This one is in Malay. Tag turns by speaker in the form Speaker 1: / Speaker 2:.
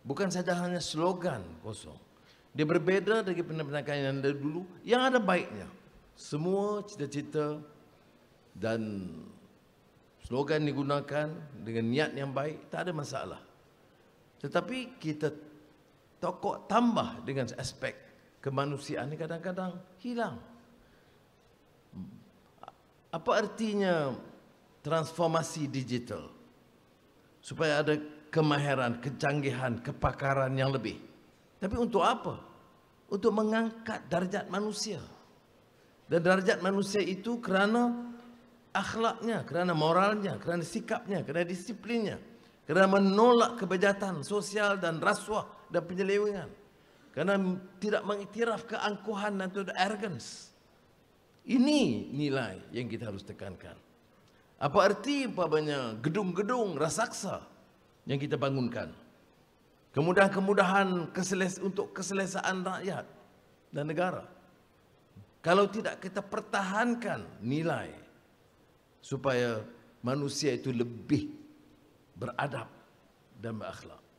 Speaker 1: Bukan saja hanya slogan kosong. Dia berbeda dari pendapatan yang ada dulu yang ada baiknya. Semua cita-cita dan slogan digunakan dengan niat yang baik tak ada masalah. Tetapi kita tokoh tambah dengan aspek kemanusiaan ini kadang-kadang hilang. Apa artinya transformasi digital? supaya ada kemahiran, kecanggihan, kepakaran yang lebih. Tapi untuk apa? Untuk mengangkat darjat manusia. Dan darjat manusia itu kerana akhlaknya, kerana moralnya, kerana sikapnya, kerana disiplinnya, kerana menolak kebejatan sosial dan rasuah dan penyelewengan. Kerana tidak mengiktiraf keangkuhan atau arrogance. Ini nilai yang kita harus tekankan. Apa arti banyak gedung-gedung rasaksa yang kita bangunkan? Kemudahan-kemudahan keseles untuk keselesaan rakyat dan negara. Kalau tidak kita pertahankan nilai supaya manusia itu lebih beradab dan berakhlak.